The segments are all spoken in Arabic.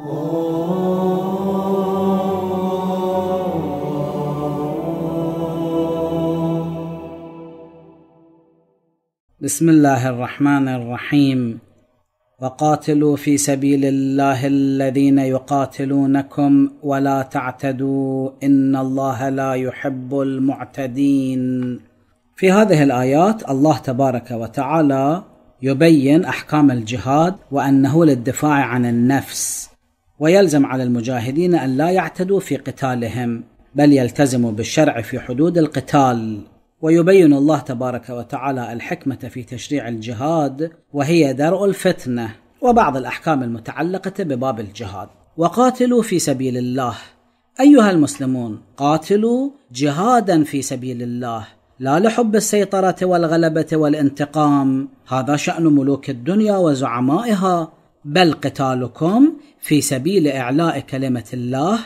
بسم الله الرحمن الرحيم وقاتلوا في سبيل الله الذين يقاتلونكم ولا تعتدوا ان الله لا يحب المعتدين في هذه الايات الله تبارك وتعالى يبين احكام الجهاد وانه للدفاع عن النفس ويلزم على المجاهدين أن لا يعتدوا في قتالهم بل يلتزموا بالشرع في حدود القتال ويبين الله تبارك وتعالى الحكمة في تشريع الجهاد وهي درء الفتنة وبعض الأحكام المتعلقة بباب الجهاد وقاتلوا في سبيل الله أيها المسلمون قاتلوا جهادا في سبيل الله لا لحب السيطرة والغلبة والانتقام هذا شأن ملوك الدنيا وزعمائها بل قتالكم في سبيل إعلاء كلمة الله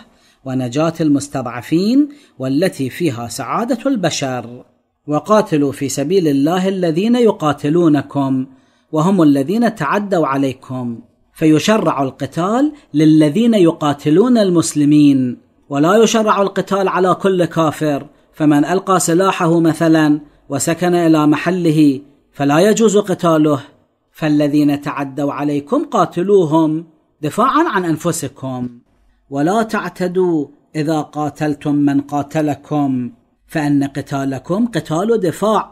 ونجاة المستضعفين والتي فيها سعادة البشر وقاتلوا في سبيل الله الذين يقاتلونكم وهم الذين تعدوا عليكم فيشرع القتال للذين يقاتلون المسلمين ولا يشرع القتال على كل كافر فمن القى سلاحه مثلا وسكن الى محله فلا يجوز قتاله فالذين تعدوا عليكم قاتلوهم دفاعا عن انفسكم ولا تعتدوا اذا قاتلتم من قاتلكم فان قتالكم قتال دفاع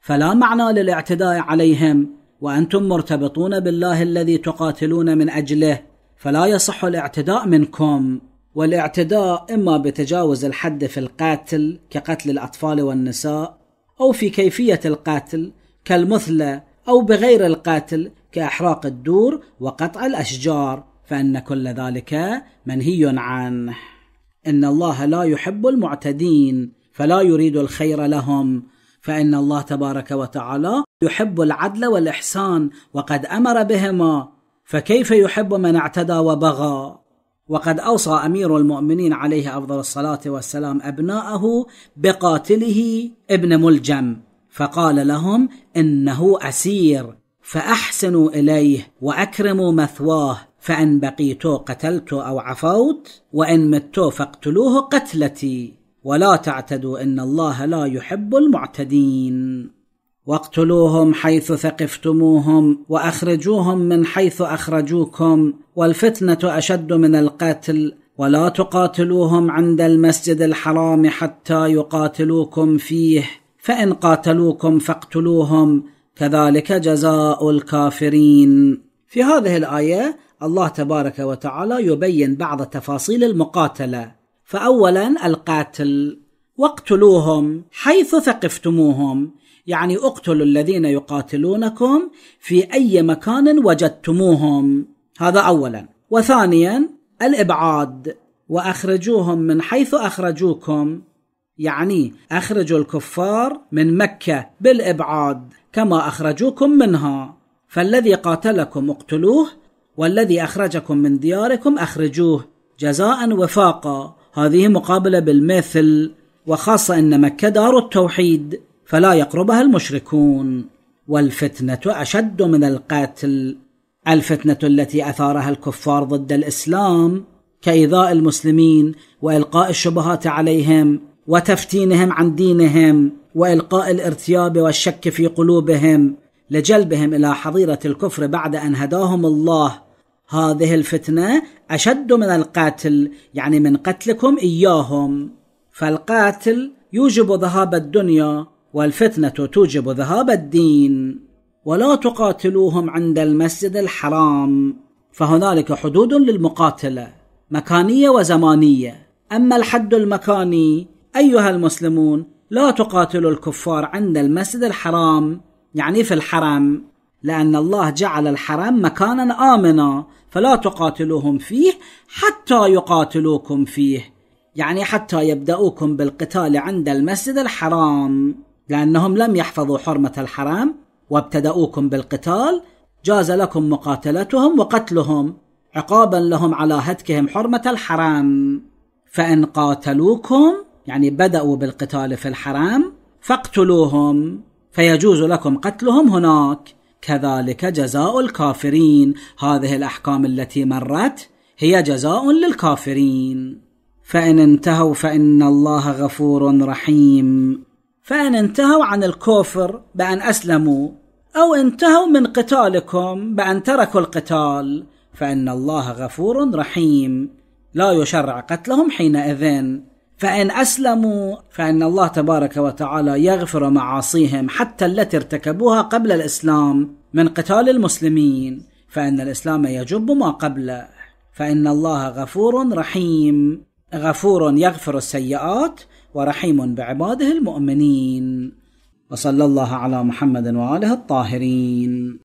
فلا معنى للاعتداء عليهم وانتم مرتبطون بالله الذي تقاتلون من اجله فلا يصح الاعتداء منكم والاعتداء اما بتجاوز الحد في القاتل كقتل الاطفال والنساء او في كيفيه القاتل كالمثلى او بغير القاتل كإحراق الدور وقطع الأشجار فإن كل ذلك منهي عنه إن الله لا يحب المعتدين فلا يريد الخير لهم فإن الله تبارك وتعالى يحب العدل والإحسان وقد أمر بهما فكيف يحب من اعتدى وبغى وقد أوصى أمير المؤمنين عليه أفضل الصلاة والسلام أبناءه بقاتله ابن ملجم فقال لهم إنه أسير فأحسنوا إليه وأكرموا مثواه فإن بقيت قتلت أو عفوت وإن مت فاقتلوه قتلتي ولا تعتدوا إن الله لا يحب المعتدين واقتلوهم حيث ثقفتموهم واخرجوهم من حيث اخرجوكم والفتنه اشد من القتل ولا تقاتلوهم عند المسجد الحرام حتى يقاتلوكم فيه فان قاتلوكم فاقتلوهم كذلك جزاء الكافرين في هذه الايه الله تبارك وتعالى يبين بعض تفاصيل المقاتله فاولا القاتل واقتلوهم حيث ثقفتموهم يعني اقتلوا الذين يقاتلونكم في اي مكان وجدتموهم هذا اولا وثانيا الابعاد واخرجوهم من حيث اخرجوكم يعني اخرجوا الكفار من مكه بالابعاد كما اخرجوكم منها فالذي قاتلكم اقتلوه والذي اخرجكم من دياركم اخرجوه جزاء وفاقا هذه مقابله بالمثل وخاصه ان مكه دار التوحيد فلا يقربها المشركون والفتنه اشد من القتل الفتنه التي اثارها الكفار ضد الاسلام كايذاء المسلمين والقاء الشبهات عليهم وتفتينهم عن دينهم والقاء الارتياب والشك في قلوبهم لجلبهم الى حظيره الكفر بعد ان هداهم الله هذه الفتنه اشد من القاتل يعني من قتلكم اياهم فالقاتل يوجب ذهاب الدنيا والفتنه توجب ذهاب الدين ولا تقاتلوهم عند المسجد الحرام فهنالك حدود للمقاتله مكانيه وزمانيه اما الحد المكاني أيها المسلمون لا تقاتلوا الكفار عند المسجد الحرام يعني في الحرم لأن الله جعل الحرم مكانا آمنا فلا تقاتلوهم فيه حتى يقاتلوكم فيه يعني حتى يبدأوكم بالقتال عند المسجد الحرام لأنهم لم يحفظوا حرمة الحرام وابتدأوكم بالقتال جاز لكم مقاتلتهم وقتلهم عقابا لهم على هتكهم حرمة الحرام فإن قاتلوكم يعني بدأوا بالقتال في الحرام فاقتلوهم فيجوز لكم قتلهم هناك كذلك جزاء الكافرين هذه الأحكام التي مرت هي جزاء للكافرين فإن انتهوا فإن الله غفور رحيم فإن انتهوا عن الكفر بأن أسلموا أو انتهوا من قتالكم بأن تركوا القتال فإن الله غفور رحيم لا يشرع قتلهم حينئذ فإن أسلموا فإن الله تبارك وتعالى يغفر معاصيهم حتى التي ارتكبوها قبل الإسلام من قتال المسلمين فإن الإسلام يجب ما قبله فإن الله غفور رحيم غفور يغفر السيئات ورحيم بعباده المؤمنين وصلى الله على محمد وآله الطاهرين